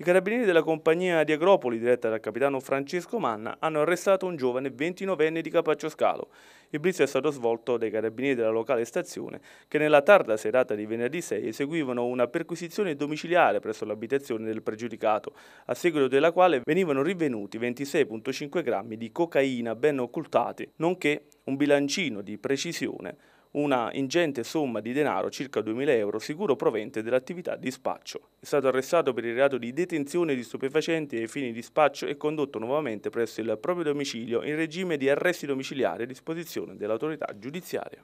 I carabinieri della compagnia di Agropoli, diretta dal capitano Francesco Manna, hanno arrestato un giovane 29enne di Capaccio Scalo. Il blitz è stato svolto dai carabinieri della locale stazione che nella tarda serata di venerdì 6 eseguivano una perquisizione domiciliare presso l'abitazione del pregiudicato, a seguito della quale venivano rinvenuti 26,5 grammi di cocaina ben occultati, nonché un bilancino di precisione una ingente somma di denaro, circa 2.000 euro, sicuro provente dell'attività di spaccio. È stato arrestato per il reato di detenzione di stupefacenti ai fini di spaccio e condotto nuovamente presso il proprio domicilio in regime di arresti domiciliari a disposizione dell'autorità giudiziaria.